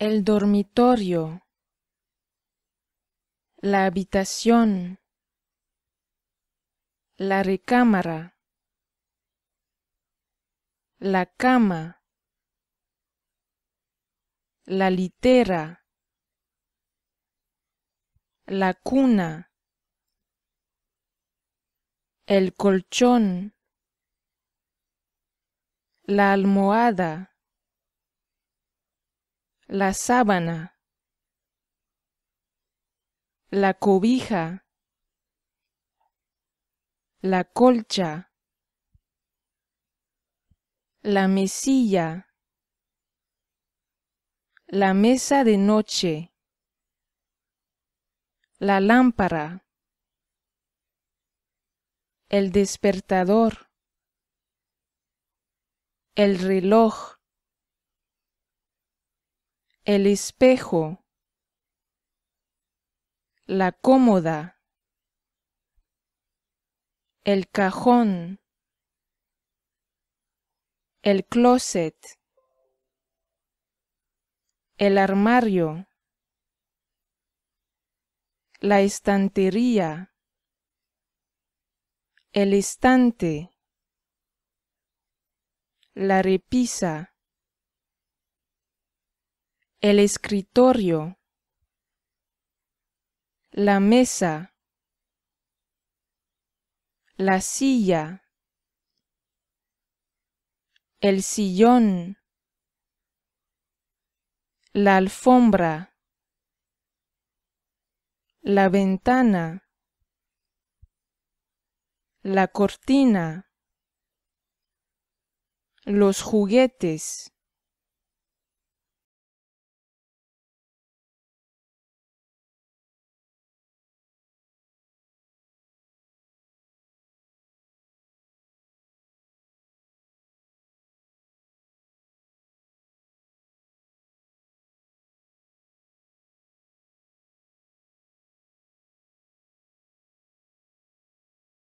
el dormitorio, la habitación, la recámara, la cama, la litera, la cuna, el colchón, la almohada, la sábana, la cobija, la colcha, la mesilla, la mesa de noche, la lámpara, el despertador, el reloj, el espejo, la cómoda, el cajón, el closet, el armario, la estantería, el estante, la repisa, el escritorio, la mesa, la silla, el sillón, la alfombra, la ventana, la cortina, los juguetes,